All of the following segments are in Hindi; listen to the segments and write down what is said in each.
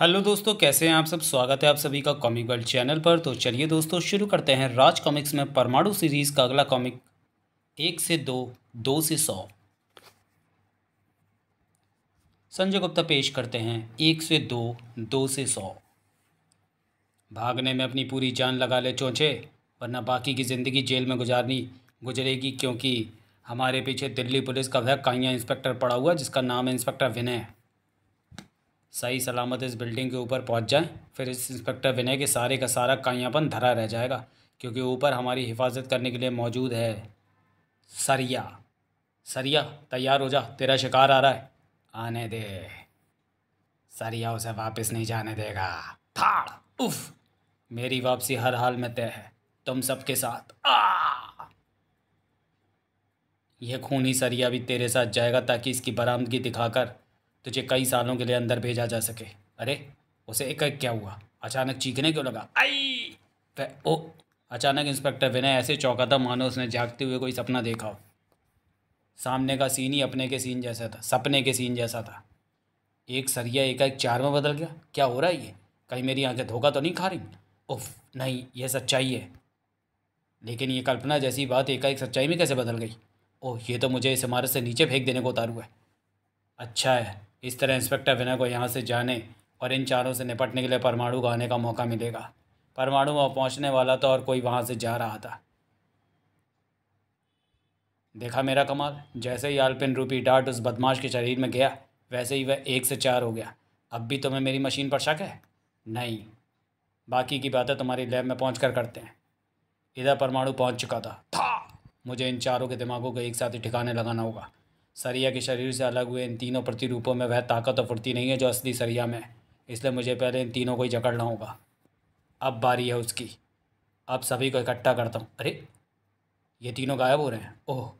हेलो दोस्तों कैसे हैं आप सब स्वागत है आप सभी का कॉमिक वर्ल्ड चैनल पर तो चलिए दोस्तों शुरू करते हैं राज कॉमिक्स में परमाणु सीरीज का अगला कॉमिक एक से दो दो से सौ संजय गुप्ता पेश करते हैं एक से दो दो से सौ भागने में अपनी पूरी जान लगा ले चौंचे वरना बाकी की ज़िंदगी जेल में गुजारनी गुजरेगी क्योंकि हमारे पीछे दिल्ली पुलिस का वह काइया इंस्पेक्टर पड़ा हुआ जिसका नाम है इंस्पेक्टर विनय सही सलामत इस बिल्डिंग के ऊपर पहुंच जाएं फिर इस इंस्पेक्टर विनय के सारे का सारा कायापन धरा रह जाएगा क्योंकि ऊपर हमारी हिफाजत करने के लिए मौजूद है सरिया सरिया तैयार हो जा तेरा शिकार आ रहा है आने दे सरिया उसे वापस नहीं जाने देगा थाड़ उफ मेरी वापसी हर हाल में तय है तुम सबके साथ आ यह खूनी सरिया भी तेरे साथ जाएगा ताकि इसकी बरामदगी दिखाकर तुझे कई सालों के लिए अंदर भेजा जा सके अरे उसे एक क्या हुआ अचानक चीखने क्यों लगा आई ओ अचानक इंस्पेक्टर विनय ऐसे चौंका था मानो उसने जागते हुए कोई सपना देखा हो सामने का सीन ही अपने के सीन जैसा था सपने के सीन जैसा था एक सरिया एकाएक चार में बदल गया क्या हो रहा है ये कहीं मेरी आंखें धोखा तो नहीं खा रही उफ नहीं यह सच्चाई है लेकिन ये कल्पना जैसी बात एकाएक सच्चाई में कैसे बदल गई ओह ये तो मुझे इस इमारत से नीचे फेंक देने को उतारू है अच्छा है इस तरह इंस्पेक्टर विनय को यहाँ से जाने और इन चारों से निपटने के लिए परमाणु को आने का मौका मिलेगा परमाणु वहाँ पहुँचने वाला था और कोई वहाँ से जा रहा था देखा मेरा कमाल जैसे ही आलपिन रूपी डार्ट उस बदमाश के शरीर में गया वैसे ही वह एक से चार हो गया अब भी तुम्हें मेरी मशीन पर शक है नहीं बाकी की बातें तुम्हारी लैब में पहुँच कर करते हैं इधर परमाणु पहुँच चुका था था मुझे इन चारों के दिमागों को एक साथ ही ठिकाने लगाना होगा सरिया के शरीर से अलग हुए इन तीनों प्रतिरूपों में वह ताकत और फुर्ती नहीं है जो असली सरिया में है इसलिए मुझे पहले इन तीनों को ही जकड़ना होगा अब बारी है उसकी अब सभी को इकट्ठा करता हूँ अरे ये तीनों गायब हो रहे हैं ओह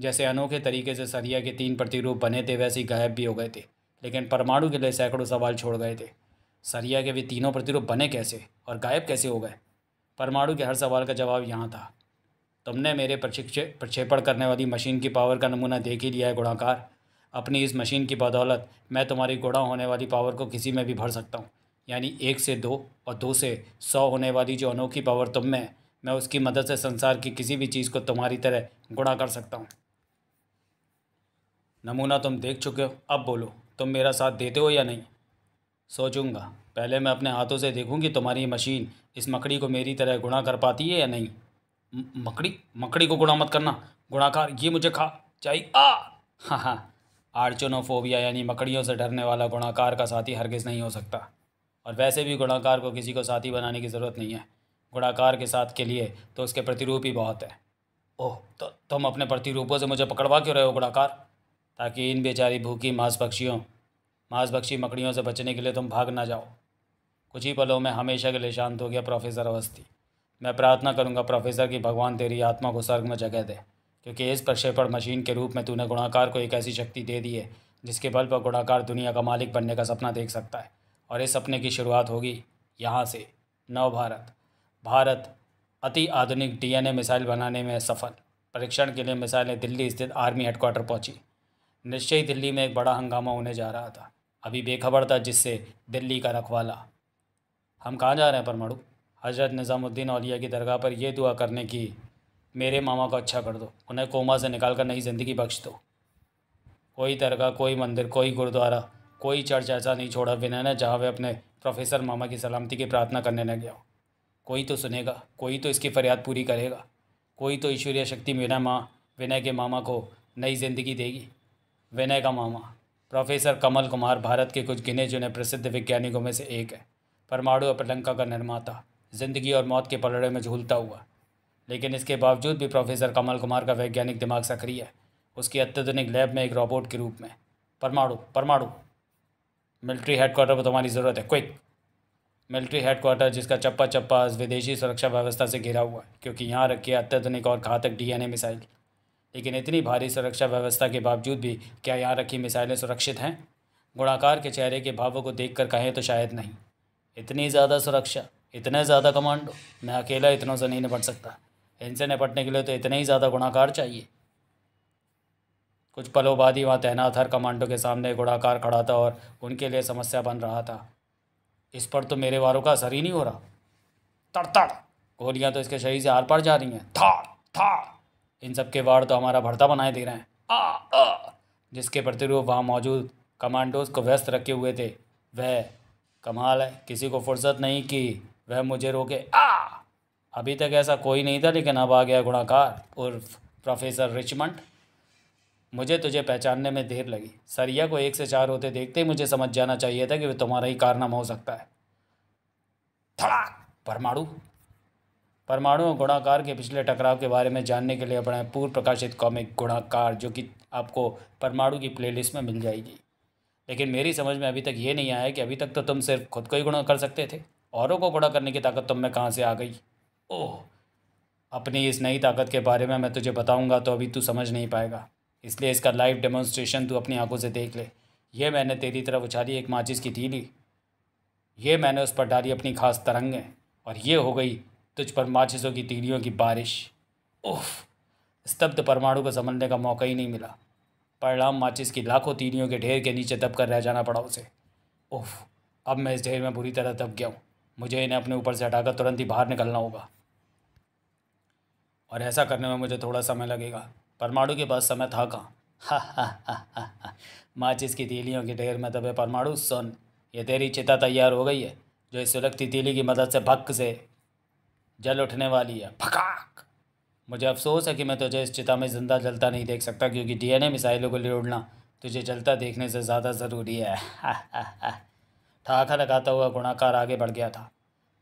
जैसे अनोखे तरीके से सरिया के तीन प्रतिरूप बने थे वैसे ही गायब भी हो गए थे लेकिन परमाणु के लिए सैकड़ों सवाल छोड़ गए थे सरिया के भी तीनों प्रतिरूप बने कैसे और गायब कैसे हो गए परमाणु के हर सवाल का जवाब यहाँ था तुमने मेरे प्रशिक्षे प्रक्षेपण करने वाली मशीन की पावर का नमूना देख ही लिया है गुणाकार अपनी इस मशीन की बदौलत मैं तुम्हारी गुणा होने वाली पावर को किसी में भी भर सकता हूँ यानी एक से दो और दो से सौ होने वाली जो अनोखी पावर तुम में मैं उसकी मदद से संसार की किसी भी चीज़ को तुम्हारी तरह गुणा कर सकता हूँ नमूना तुम देख चुके हो अब बोलो तुम मेरा साथ देते हो या नहीं सोचूंगा पहले मैं अपने हाथों से देखूँगी तुम्हारी मशीन इस मकड़ी को मेरी तरह गुणा कर पाती है या नहीं मकड़ी मकड़ी को गुणा मत करना गुणाकार ये मुझे खा चाहिए आ हाँ हाँ आर्चोनोफोबिया यानी मकड़ियों से डरने वाला गुणाकार का साथी हरगिज़ नहीं हो सकता और वैसे भी गुणाकार को किसी को साथी बनाने की ज़रूरत नहीं है गुणाकार के साथ के लिए तो उसके प्रतिरूप ही बहुत है ओह तो तुम अपने प्रतिरूपों से मुझे पकड़वा क्यों रहे हो गुणाकार ताकि इन बेचारी भूखी मांस मांस पक्षी मकड़ियों से बचने के लिए तुम भाग ना जाओ कुछ ही पलों में हमेशा के लिए शांत हो गया प्रोफेसर अवस्थी मैं प्रार्थना करूंगा प्रोफेसर कि भगवान तेरी आत्मा को स्वर्ग में जगह दे क्योंकि इस प्रक्षेपण मशीन के रूप में तूने गुणाकार को एक ऐसी शक्ति दे दी है जिसके बल पर गुणाकार दुनिया का मालिक बनने का सपना देख सकता है और इस सपने की शुरुआत होगी यहाँ से नव भारत भारत अति आधुनिक डीएनए मिसाइल बनाने में सफल परीक्षण के लिए मिसाइलें दिल्ली स्थित आर्मी हेडक्वार्टर पहुँची निश्चय दिल्ली में एक बड़ा हंगामा होने जा रहा था अभी बेखबर था जिससे दिल्ली का रखवाला हम कहाँ जा रहे हैं परमाणु हज़रत निज़ामुद्दीन अलिया की दरगाह पर यह दुआ करने की मेरे मामा को अच्छा कर दो उन्हें कोमा से निकाल कर नई ज़िंदगी बख्श दो कोई दरगाह कोई मंदिर कोई गुरुद्वारा कोई चर्च ऐसा नहीं छोड़ा बिना ने जहाँ वे अपने प्रोफेसर मामा की सलामती की प्रार्थना करने न गया कोई तो सुनेगा कोई तो इसकी फरियाद पूरी करेगा कोई तो ईश्वरीय शक्ति विनय माँ विनय के मामा को नई ज़िंदगी देगी विनय का मामा प्रोफेसर कमल कुमार भारत के कुछ गिने चुने प्रसिद्ध वैज्ञानिकों में से एक है परमाणु अपलंका का निर्माता ज़िंदगी और मौत के पलड़े में झूलता हुआ लेकिन इसके बावजूद भी प्रोफेसर कमल कुमार का वैज्ञानिक दिमाग सक्रिय है उसकी अत्याधुनिक लैब में एक रोबोट के रूप में परमाणु परमाणु मिलिट्री हेडक्वार्टर पर तुम्हारी ज़रूरत है क्विक मिलिट्री हेडक्वार्टर जिसका चप्पा चप्पा विदेशी सुरक्षा व्यवस्था से घिरा हुआ है क्योंकि यहाँ रखी है अत्याधुनिक और घातक डीएनए मिसाइल लेकिन इतनी भारी सुरक्षा व्यवस्था के बावजूद भी क्या यहाँ रखी मिसाइलें सुरक्षित हैं गुणाकार के चेहरे के भावों को देखकर कहें तो शायद नहीं इतनी ज़्यादा सुरक्षा इतने ज़्यादा कमांड मैं अकेला इतनों से नहीं निपट सकता इनसे निपटने के लिए तो इतने ही ज़्यादा गुणाकार चाहिए कुछ पलों बाद ही वहाँ तैनात हर कमांडो के सामने गुणाकार खड़ा था और उनके लिए समस्या बन रहा था इस पर तो मेरे वारों का असर ही नहीं हो रहा तड़तड़ गोलियाँ तो इसके शरीर से आर पार जा रही हैं था था इन सब के वार तो हमारा भरता बनाए दे रहे हैं आ, आ जिसके प्रतिरूप वहाँ मौजूद कमांडोज को व्यस्त रखे हुए थे वह कमाल है किसी को फुर्सत नहीं की वह मुझे रोके आ अभी तक ऐसा कोई नहीं था लेकिन अब आ गया गुणाकार उर्फ प्रोफेसर रिचमंड मुझे तुझे पहचानने में देर लगी सरिया को एक से चार होते देखते ही मुझे समझ जाना चाहिए था कि वह तुम्हारा ही कारनामा हो सकता है धड़ाक परमाणु परमाणु और गुणाकार के पिछले टकराव के बारे में जानने के लिए अपना पूर्व प्रकाशित कॉमिक गुणाकार जो कि आपको परमाणु की प्लेलिस्ट में मिल जाएगी लेकिन मेरी समझ में अभी तक ये नहीं आया कि अभी तक तो तुम सिर्फ खुद को ही गुणा कर सकते थे औरों को बड़ा करने की ताकत तुम तो में कहाँ से आ गई ओह अपनी इस नई ताकत के बारे में मैं तुझे बताऊंगा तो अभी तू समझ नहीं पाएगा इसलिए इसका लाइव डेमोन्स्ट्रेशन तू अपनी आंखों से देख ले ये मैंने तेरी तरफ उछाली एक माचिस की थीली ये मैंने उस पर डाली अपनी खास तरंगें और ये हो गई तुझ पर माचिसों की तीलियों की बारिश ओह स्तब्ध परमाणु को संभलने का मौका ही नहीं मिला परिणाम माचिस की लाखों तीलियों के ढेर के नीचे दबकर रह जाना पड़ा उसे ओह अब मैं इस ढेर में बुरी तरह दब गया हूँ मुझे इन्हें अपने ऊपर से हटाकर तुरंत ही बाहर निकलना होगा और ऐसा करने में मुझे थोड़ा समय लगेगा परमाणु के पास समय था कहाँ माचिस की तीलियों के ढेर में दबे परमाणु सुन ये तेरी चिता तैयार हो गई है जो इस सुलगती तीली की मदद से भक्क से जल उठने वाली है फकाक मुझे अफसोस है कि मैं तुझे इस चिता में ज़िंदा जलता नहीं देख सकता क्योंकि डीएनए मिसाइलों को ले उड़ना तुझे जलता देखने से ज़्यादा ज़रूरी है ठहाका लगाता हुआ गुणाकार आगे बढ़ गया था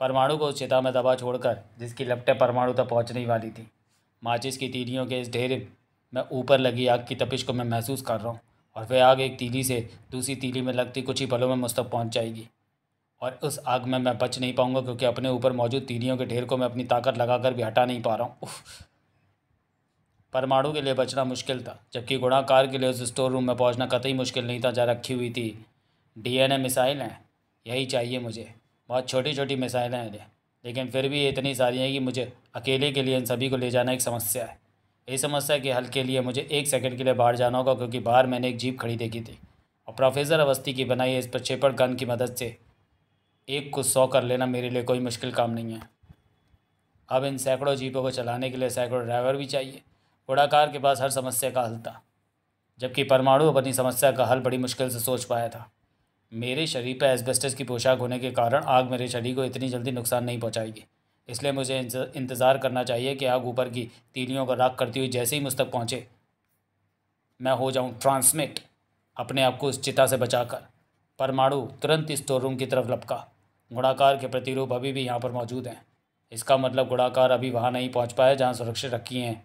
परमाणु को उस चिता में दबा छोड़कर जिसकी लपटें परमाणु तक पहुंचने वाली थी माचिस की तीलियों के इस ढेर में ऊपर लगी आग की तपिश को मैं महसूस कर रहा हूँ और वह आग एक तीली से दूसरी तीली में लगती कुछ ही पलों में मुझ तक पहुँच जाएगी और उस आग में मैं बच नहीं पाऊँगा क्योंकि अपने ऊपर मौजूद तीलियों के ढेर को मैं अपनी ताकत लगाकर भी हटा नहीं पा रहा हूँ परमाणु के लिए बचना मुश्किल था जबकि गुणाकार के लिए उस स्टोर रूम में पहुँचना कतई मुश्किल नहीं था जहाँ रखी हुई थी डीएनए मिसाइल हैं यही चाहिए मुझे बहुत छोटी छोटी मिसाइलें हैं लेकिन फिर भी इतनी सारी हैं कि मुझे अकेले के लिए इन सभी को ले जाना एक समस्या है इस समस्या के हल के लिए मुझे एक सेकंड के लिए बाहर जाना होगा क्योंकि बाहर मैंने एक जीप खड़ी देखी थी और प्रोफेसर अवस्थी की बनाई इस प्रक्षेपण गन की मदद से एक को सौ कर लेना मेरे लिए कोई मुश्किल काम नहीं है अब इन सैकड़ों जीपों को चलाने के लिए सैकड़ों ड्राइवर भी चाहिए उड़ाकार के पास हर समस्या का हल था जबकि परमाणु अपनी समस्या का हल बड़ी मुश्किल से सोच पाया था मेरे शरीर पर एस्बेस्टस की पोशाक होने के कारण आग मेरे शरीर को इतनी जल्दी नुकसान नहीं पहुंचाएगी इसलिए मुझे इंतज़ार करना चाहिए कि आग ऊपर की तीलियों का राख करती हुई जैसे ही मुझ तक पहुँचे मैं हो जाऊँ ट्रांसमिट अपने आप को उस चिता से बचाकर परमाणु तुरंत स्टोर रूम की तरफ लपका गुणाकार के प्रतिरूप अभी भी यहाँ पर मौजूद हैं इसका मतलब गुणाकार अभी वहाँ नहीं पहुँच पाया जहाँ सुरक्षित रखी हैं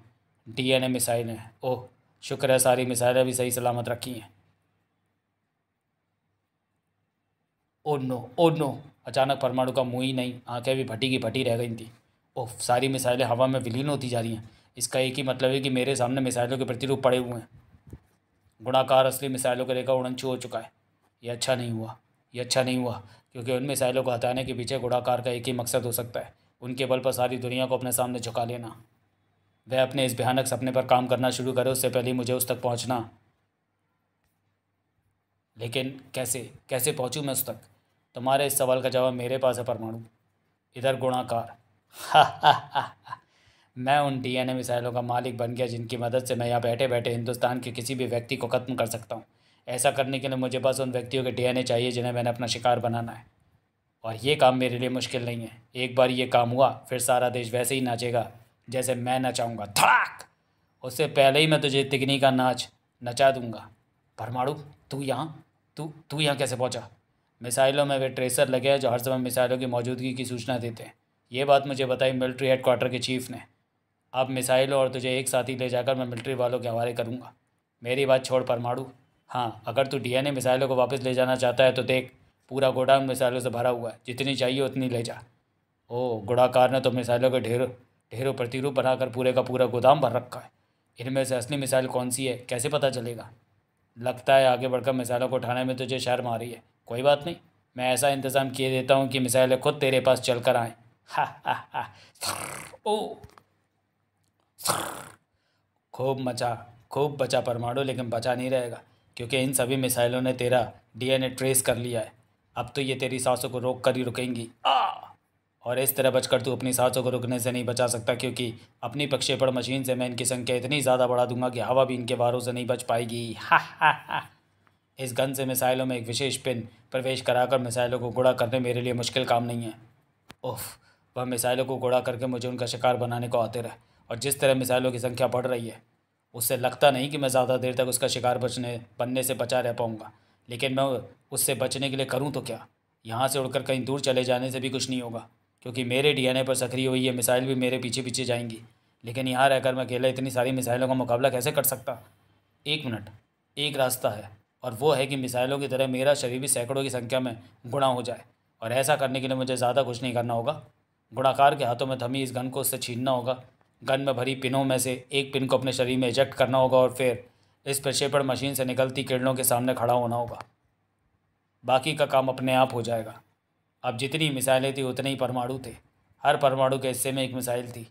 डीएनए मिसाइलें ओह शुक्र है सारी मिसाइलें भी सही सलामत रखी हैं ओ नो ओ नो अचानक परमाणु का मुँह ही नहीं आंखें भी फटी की फटी रह गई थी ओह सारी मिसाइलें हवा में विलीन होती जा रही हैं इसका एक ही मतलब है कि मेरे सामने मिसाइलों के प्रतिरूप पड़े हुए हैं गुणाकार असली मिसाइलों का रेखा उड़नछू हो चुका है ये अच्छा नहीं हुआ ये अच्छा नहीं हुआ क्योंकि उन मिसाइलों को हटाने के पीछे गुणाकार का एक ही मकसद हो सकता है उनके बल पर सारी दुनिया को अपने सामने झुका लेना वह अपने इस भयानक सपने पर काम करना शुरू करे उससे पहले मुझे उस तक पहुंचना लेकिन कैसे कैसे पहुंचूं मैं उस तक तुम्हारे इस सवाल का जवाब मेरे पास है परमाणु इधर गुणाकार हा हा हा हा मैं उन डीएनए मिसाइलों का मालिक बन गया जिनकी मदद से मैं यहाँ बैठे बैठे हिंदुस्तान के किसी भी व्यक्ति को ख़त्म कर सकता हूँ ऐसा करने के लिए मुझे बस उन व्यक्तियों के डीएनए चाहिए जिन्हें मैंने अपना शिकार बनाना है और ये काम मेरे लिए मुश्किल नहीं है एक बार ये काम हुआ फिर सारा देश वैसे ही नाचेगा जैसे मैं नचाऊँगा धड़ाक उससे पहले ही मैं तुझे तिगनी का नाच नचा दूँगा परमाणु तू यहाँ तू तू यहाँ कैसे पहुँचा मिसाइलों में वे ट्रेसर लगे हैं जो हर समय मिसाइलों की मौजूदगी की सूचना देते हैं ये बात मुझे बताई मिलिट्री हेडकोार्टर के चीफ ने अब मिसाइलों और तुझे एक साथ ही ले जाकर मैं मिलिट्री वालों के हवाले करूँगा मेरी बात छोड़ परमाणु हाँ अगर तू डीएनए मिसाइलों को वापस ले जाना चाहता है तो देख पूरा गोडाउन मिसाइलों से भरा हुआ है जितनी चाहिए उतनी ले जा ओ गुड़ाकार ने तो मिसाइलों के ढेरों ढेरों प्रतिरूप बनाकर पूरे का पूरा गोदाम भर रखा है इनमें से असली मिसाइल कौन सी है कैसे पता चलेगा लगता है आगे बढ़कर मिसाइलों को उठाने में तुझे शर्म आ रही है कोई बात नहीं मैं ऐसा इंतज़ाम किए देता हूँ कि मिसाइलें खुद तेरे पास चल कर आएँ हा ओ खूब मचा खूब बचा परमाणु लेकिन बचा नहीं रहेगा क्योंकि इन सभी मिसाइलों ने तेरा डीएनए ट्रेस कर लिया है अब तो ये तेरी सांसों को रोक कर ही रुकेंगी आ और इस तरह बचकर तू अपनी सांसों को रुकने से नहीं बचा सकता क्योंकि अपनी प्रक्षेपण मशीन से मैं इनकी संख्या इतनी ज़्यादा बढ़ा दूंगा कि हवा भी इनके वारों से नहीं बच पाएगी हा हा हा इस गन से मिसाइलों में एक विशेष पिन प्रवेश कराकर मिसाइलों को गुड़ा करने मेरे लिए मुश्किल काम नहीं है ओह वह मिसाइलों को गुड़ा करके मुझे उनका शिकार बनाने को आते रहे और जिस तरह मिसाइलों की संख्या बढ़ रही है उससे लगता नहीं कि मैं ज़्यादा देर तक उसका शिकार बचने बनने से बचा रह पाऊँगा लेकिन मैं उससे बचने के लिए करूँ तो क्या यहाँ से उड़कर कहीं दूर चले जाने से भी कुछ नहीं होगा क्योंकि मेरे डीएनए पर सक्रिय हुई है मिसाइल भी मेरे पीछे पीछे जाएंगी लेकिन यहाँ रहकर मैं अकेला इतनी सारी मिसाइलों का मुकाबला कैसे कर सकता एक मिनट एक रास्ता है और वो है कि मिसाइलों की तरह मेरा शरीर भी सैकड़ों की संख्या में गुणा हो जाए और ऐसा करने के लिए मुझे ज़्यादा कुछ नहीं करना होगा गुणाकार के हाथों में थमी इस गन को उससे छीनना होगा गन में भरी पिनों में से एक पिन को अपने शरीर में इजेक्ट करना होगा और फिर इस प्रक्षेपण मशीन से निकलती किरणों के सामने खड़ा होना होगा बाकी का काम अपने आप हो जाएगा अब जितनी मिसाइलें थी उतने ही परमाणु थे हर परमाणु के हिस्से में एक मिसाइल थी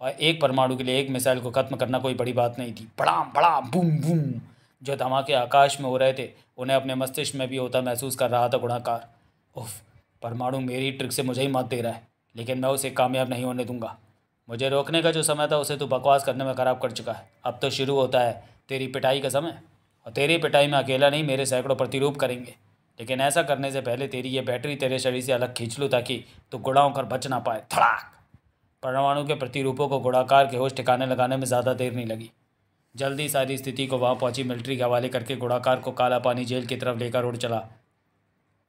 और एक परमाणु के लिए एक मिसाइल को ख़त्म करना कोई बड़ी बात नहीं थी बड़ा बड़ा बूम बूम जो धमाके आकाश में हो रहे थे उन्हें अपने मस्तिष्क में भी होता महसूस कर रहा था गुणाकार उफ परमाणु मेरी ट्रिक से मुझे ही मत दे रहा है लेकिन मैं उसे कामयाब नहीं होने दूंगा मुझे रोकने का जो समय था उसे तू बकवास करने में ख़राब कर चुका है अब तो शुरू होता है तेरी पिटाई का समय और तेरी पिटाई में अकेला नहीं मेरे सैकड़ों प्रतिरूप करेंगे लेकिन ऐसा करने से पहले तेरी ये बैटरी तेरे शरीर से अलग खींच लूँ ताकि तू गुड़ा होकर बच ना पाए थड़ाक परमाणु के प्रतिरूपों को गुड़ाकार के होश ठिकाने लगाने में ज़्यादा देर नहीं लगी जल्दी सारी स्थिति को वहाँ पहुँची मिलिट्री के हवाले करके गुड़ाकार को काला पानी जेल की तरफ लेकर उड़ चला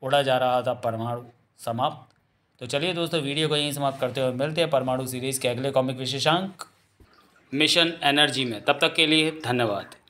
उड़ा जा रहा था परमाणु समाप्त तो चलिए दोस्तों वीडियो को यहीं समाप्त करते हुए मिलते हैं परमाणु सीरीज़ के अगले कॉमिक विशेषांक मिशन एनर्जी में तब तक के लिए धन्यवाद